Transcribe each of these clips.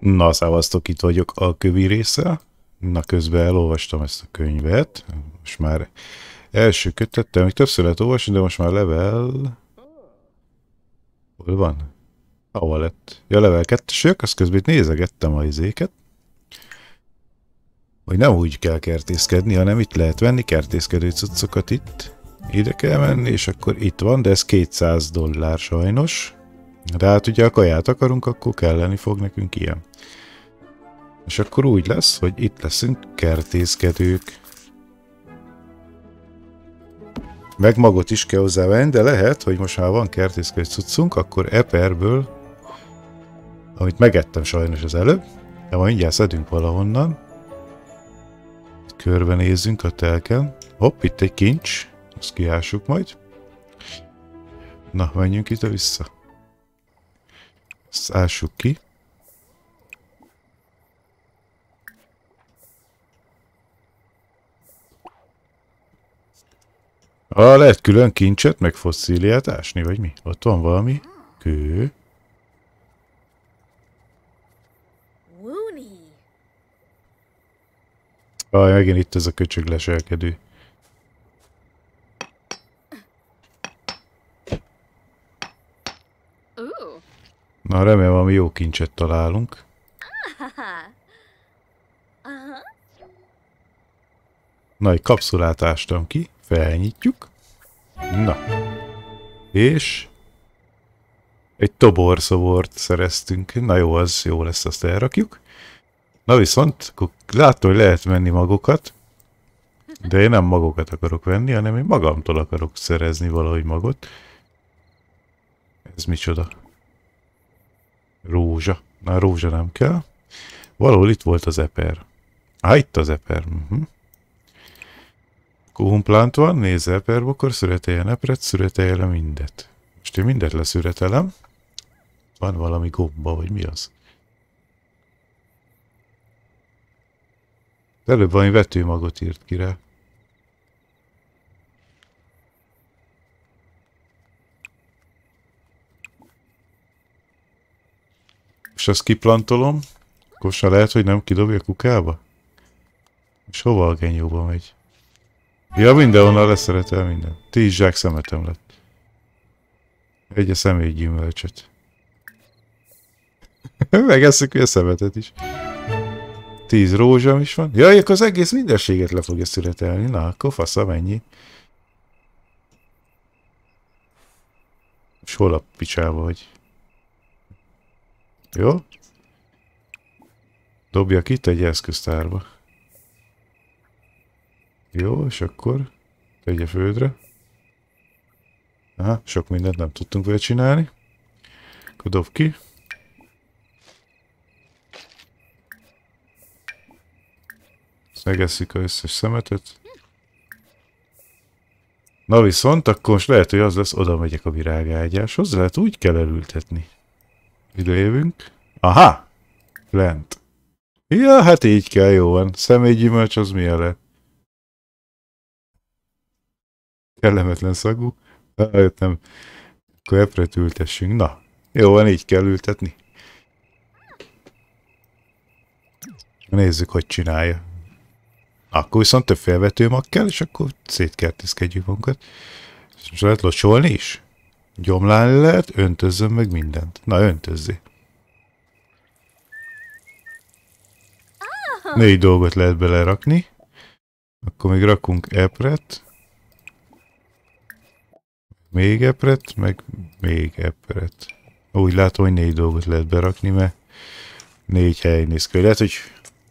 Na, szávaztok, itt vagyok a kövi része. Na, közben elolvastam ezt a könyvet. Most már első kötettem, még többször lehet olvasni, de most már level... Hol van? Ahova lett? Ja, level 2 azt közben itt nézegettem a izéket. Hogy nem úgy kell kertészkedni, hanem itt lehet venni kertészkedő cuccokat itt. Ide kell menni, és akkor itt van, de ez 200 dollár sajnos. De hát ugye a kaját akarunk, akkor kelleni fog nekünk ilyen. És akkor úgy lesz, hogy itt leszünk kertészkedők. Meg magot is kell hozzávenni, de lehet, hogy most már van kertészkedő cuccunk, akkor eperből, amit megettem sajnos az előbb, de majd mindjárt szedünk valahonnan. Körbenézzünk a telken. Hopp, itt egy kincs, azt kiássuk majd. Na, menjünk ide vissza. Ezt ássuk ki. Ah, lehet külön kincset, meg fosszíliát ásni, vagy mi? Ott van valami kő. Aj, ah, megint itt ez a köcsög leselkedő. Na, remélem, valami jó kincset találunk. Na, egy kapszulát ástam ki, felnyitjuk. Na. És egy toborszobort szereztünk. Na jó, az jó lesz, azt elrakjuk. Na viszont, akkor látom, hogy lehet menni magokat, de én nem magokat akarok venni, hanem én magamtól akarok szerezni valahogy magot. Ez micsoda? Rózsa. Na, rózsa nem kell. Valahol itt volt az eper. Á, itt az eper. Uh-huh. Mhm. Kuhumplánt van, nézze eperbokor, szüreteljen epret, szüreteljen le mindet. Most én mindet leszüretelem. Van valami gomba, vagy mi az? Előbb valami vetőmagot írt ki rá. És ezt kiplantolom, akkor se lehet, hogy nem kidobja kukába? És hova a genyóba megy? Ja, mindenhonnan leszeretel minden. Tíz zsák szemetem lett. Egy a személy gyümölcsöt. Megesszük a szemetet is. Tíz rózsam is van. Jaj, akkor az egész mindenséget le fogja születelni. Na, akkor faszam ennyi. És hol a picsába vagy? Jó? Dobjak itt egy eszköztárba. Jó, és akkor tegye földre. Aha, sok mindent nem tudtunk vele csinálni. Akkor dob ki. Megeszik a összes szemetet. Na viszont, akkor most lehet, hogy az lesz, oda megyek a virágágyáshoz, lehet úgy kell elültetni. Ide jövünk. Aha! Lent. Ja, hát így kell, jó van. Személygyümölcs az mi lett? Kellemetlen szagú. Hát nem. Akkor epret ültessünk. Na, jó van, így kell ültetni. Nézzük, hogy csinálja. Akkor viszont több felvetőmag kell, és akkor szétkertészkedjük magunkat. És most lehet locsolni is? Gyomlálni lehet, öntözzön meg mindent. Na, öntözzi. Négy dolgot lehet belerakni. Akkor még rakunk epret. Még epret, meg még epret. Úgy látom, hogy négy dolgot lehet berakni, mert négy hely néz ki. Lehet, hogy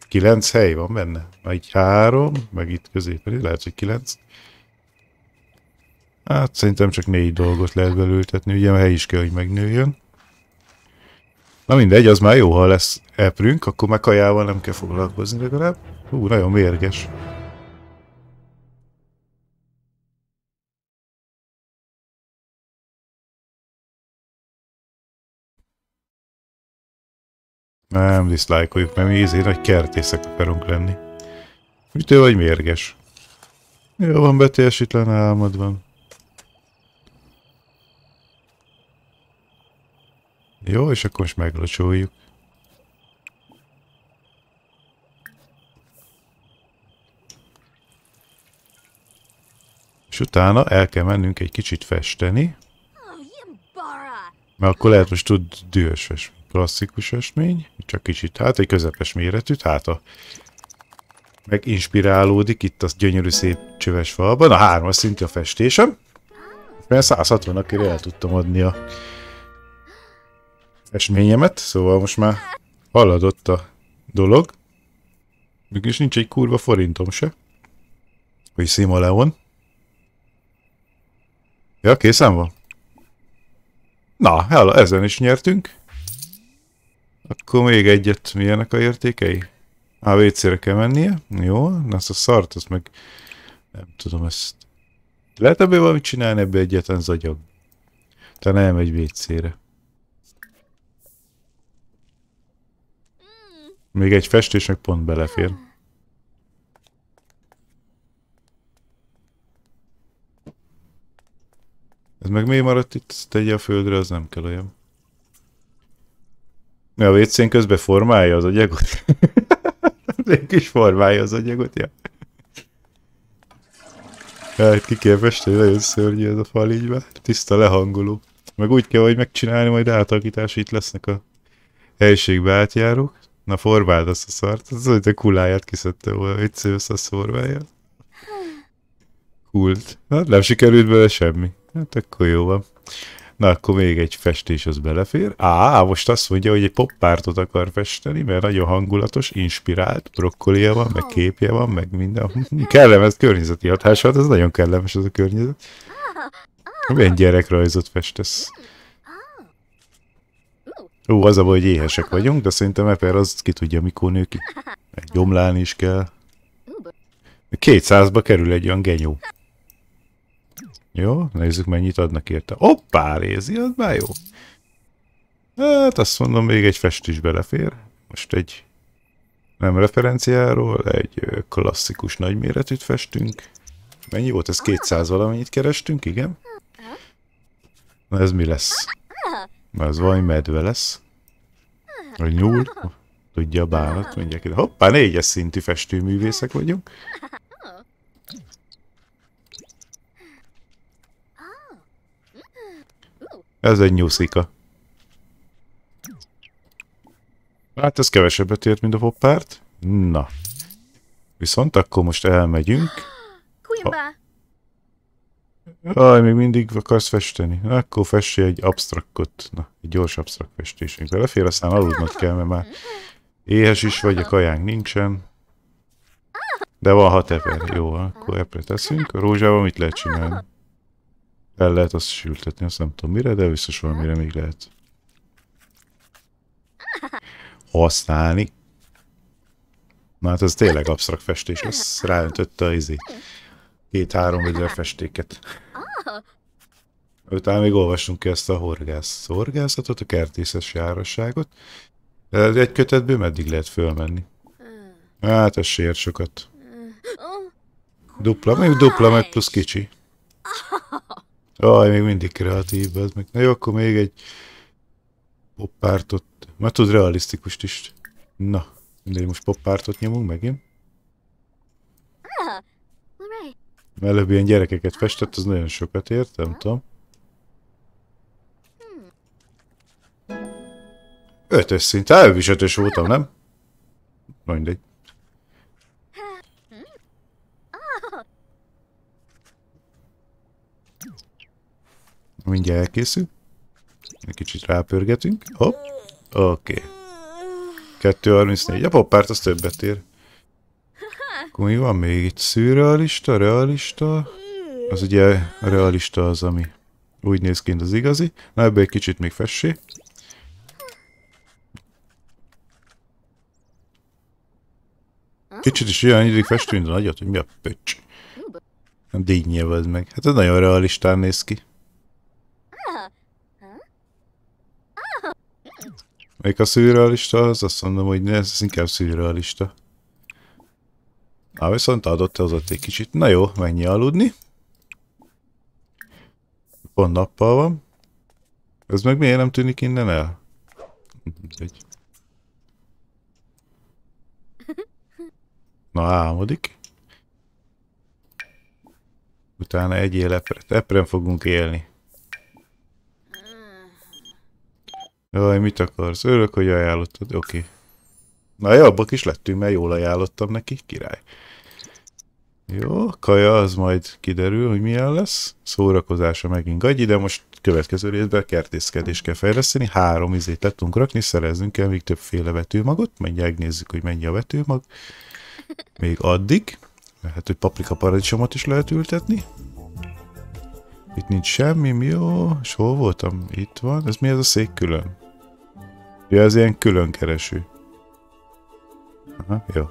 kilenc hely van benne. Egy három, meg itt középen. Lehet, hogy kilenc. Hát szerintem csak négy dolgot lehet belültetni, ugye a hely is kell, hogy megnőjön. Na mindegy, az már jó, ha lesz eprünk, akkor meg kajával nem kell foglalkozni legalább. Hú, nagyon mérges. Nem diszlájkoljuk, mert mi ezért nagy kertészek akarunk lenni. Mitől vagy mérges? Jó van, beteljesítlen álmod van. Jó, és akkor most meglocsoljuk. És utána el kell mennünk egy kicsit festeni. Oh, Mert akkor lehet most tud dühös festmény. Klasszikus esmény. csak kicsit, hát egy közepes méretűt, hát a meginspirálódik itt a gyönyörű szép csöves falban. A hármas szintű a festésem. Mert 160 akire el tudtam adni a esményemet, szóval most már haladott a dolog. Mégis nincs egy kurva forintom se. Hogy Leon. Ja, készen van. Na, hello, ezen is nyertünk. Akkor még egyet, milyenek a értékei? Á, WC-re kell mennie. Jó, na ezt a szart, azt meg... Nem tudom, ezt... Lehet ebből valamit csinálni, ebből egyetlen zagyag. Tehát nem egy WC-re. Még egy festésnek pont belefér. Ez meg mi maradt itt? Ezt tegye a földre, az nem kell olyan. Mi a vécén közben formálja az agyagot? Még kis formálja az agyagot, ja. Hát ki kell festeni, nagyon szörnyű ez a fal így be. Tiszta lehangoló. Meg úgy kell, hogy megcsinálni, majd átalakítás itt lesznek a helyiségbe átjárók. Na forváld azt a szart. Az, hogy a kuláját kiszedte volna, viccelj össze a szorváját. Kult. Na, hát nem sikerült bele semmi. Hát akkor jó van. Na, akkor még egy festés az belefér. Á, most azt mondja, hogy egy poppártot akar festeni, mert nagyon hangulatos, inspirált, brokkolia van, meg képje van, meg minden. Kellemes környezeti hatás, hát ez nagyon kellemes az a környezet. Milyen gyerekrajzot festesz? Ó, az a baj, hogy éhesek vagyunk, de szerintem Eper az ki tudja, mikor nő ki. gyomlálni is kell. 200-ba kerül egy olyan genyó. Jó, nézzük mennyit adnak érte. Hoppá, rézi, az már jó. Hát azt mondom, még egy fest is belefér. Most egy nem referenciáról, egy klasszikus nagyméretűt festünk. Mennyi volt ez? 200 valamennyit kerestünk, igen? Na ez mi lesz? Ez valami medve lesz. A nyúl. Tudja a bánat, mondják ide. Hoppá, négyes szintű festőművészek vagyunk. Ez egy nyúszika. Hát ez kevesebbet ért, mint a poppárt. Na. Viszont akkor most elmegyünk. Ha Aj, még mindig akarsz festeni. Na, akkor fessél egy absztraktot. Na, egy gyors absztrakt festésünk. Belefér, aztán aludnod kell, mert már éhes is vagy, a kajánk nincsen. De van hat eper. Jó, akkor epre teszünk. A rózsával mit lehet csinálni? El lehet azt sültetni, azt nem tudom mire, de biztos valamire még lehet használni. Na hát ez tényleg absztrakt festés lesz. Ráöntötte a izét két-három ezer festéket. Utána még olvassunk ki ezt a horgász, horgászatot, a kertészes járasságot. Egy kötetből meddig lehet fölmenni? Hát ez sér sokat. Dupla, még dupla, meg plusz kicsi. Aj, még mindig kreatív, az meg. Na jó, akkor még egy poppártot. Már tud realisztikust is. Na, mindegy, most poppártot nyomunk megint. Előbb ilyen gyerekeket festett, az nagyon sokat ért, nem tudom. Ötös szint, előbb hát, is ötös voltam, nem? Mindegy. Mindjárt elkészül. Egy kicsit rápörgetünk. Hopp. Oké. Okay. 2.34. A poppárt az többet ér. Akkor mi van még itt? Szűrrealista, realista? Az ugye realista az, ami úgy néz ki, az igazi. Na ebből egy kicsit még fessé. Kicsit is olyan idők festünk, a nagyot, hogy mi a pöcs. Nem díjnyelved meg. Hát ez nagyon realistán néz ki. Még a szürrealista? Az azt mondom, hogy ne, ez inkább szürrealista. Na, viszont adott ott egy kicsit. Na jó, mennyi aludni. Pont nappal van. Ez meg miért nem tűnik innen el? Egy. Na, álmodik. Utána egy élepret. Eprem fogunk élni. Jaj, mit akarsz? Örök, hogy ajánlottad. Oké. Okay. Na jobbak is lettünk, mert jól ajánlottam neki, király. Jó, kaja, az majd kiderül, hogy milyen lesz. Szórakozása megint gagyi, de most következő részben kertészkedést kell fejleszteni. Három izét lettünk rakni, szerezzünk kell még többféle vetőmagot. Mindjárt nézzük, hogy mennyi a vetőmag. Még addig. Lehet, hogy paprika paradicsomot is lehet ültetni. Itt nincs semmi, mi jó? És hol voltam? Itt van. Ez mi ez a szék külön? Ja, ez ilyen külön kereső. Aha, jó.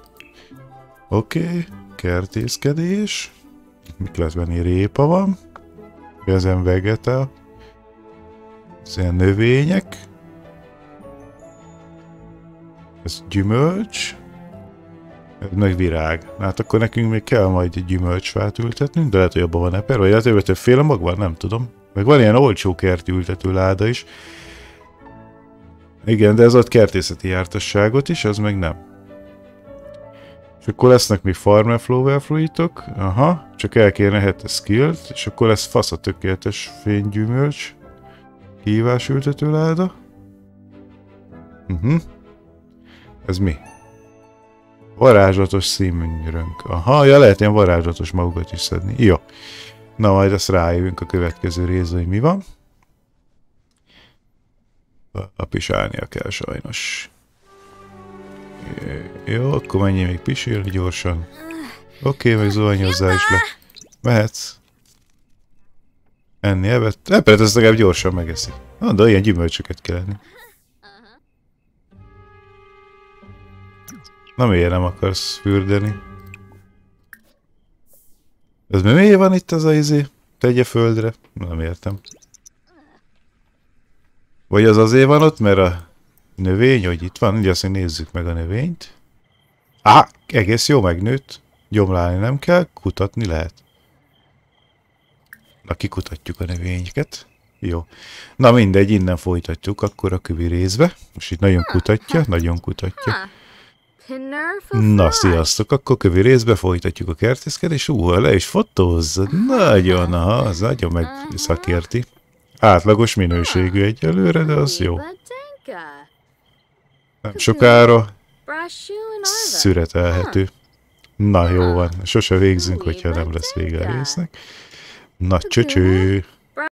Oké. Okay kertészkedés. Mik lehet venni? Répa van. Ezen vegeta. Ez ilyen növények. Ez gyümölcs. Ez meg virág. Hát akkor nekünk még kell majd egy gyümölcsfát ültetnünk, de lehet, hogy abban van eper, vagy azért, hogy többféle mag van, nem tudom. Meg van ilyen olcsó kerti ültető láda is. Igen, de ez ad kertészeti jártasságot is, az meg nem. És akkor lesznek még farmer flow fluidok. Aha, csak el kéne hete skillt, és akkor lesz fasz a tökéletes fénygyümölcs. Hívás ültetőláda. Uh mhm. -huh. Ez mi? Varázslatos színrönk. Aha, ja lehet ilyen varázslatos magukat is szedni. Jó. Na majd ezt rájövünk a következő részre, hogy mi van. pisálnia kell sajnos. Jó, akkor menjél még pisilni gyorsan. Oké, okay, meg hozzá is le. Mehetsz. Enni, ebet. Eperet, ezt legalább gyorsan megeszi. Na, de ilyen gyümölcsöket kell enni. Na, miért nem akarsz fürdeni? Ez mi miért van itt az a izé? Tegye földre? Nem értem. Vagy az azért van ott, mert a Növény, hogy itt van, ugye azt, mondja, nézzük meg a növényt. Á, egész jó megnőtt. Gyomlálni nem kell, kutatni lehet. Na, kikutatjuk a növényeket. Jó. Na mindegy, innen folytatjuk akkor a kövi részbe. Most itt nagyon kutatja, hát, nagyon kutatja. Na, sziasztok! Akkor kövi részbe folytatjuk a kertészkedés. Ú, le is fotóz! Nagyon, aha, az nagyon megszakérti. Átlagos minőségű egyelőre, de az jó. Nem sokára szüretelhető. Na jó ah. van, sose végzünk, hogyha nem lesz vége a résznek. Na csöcső!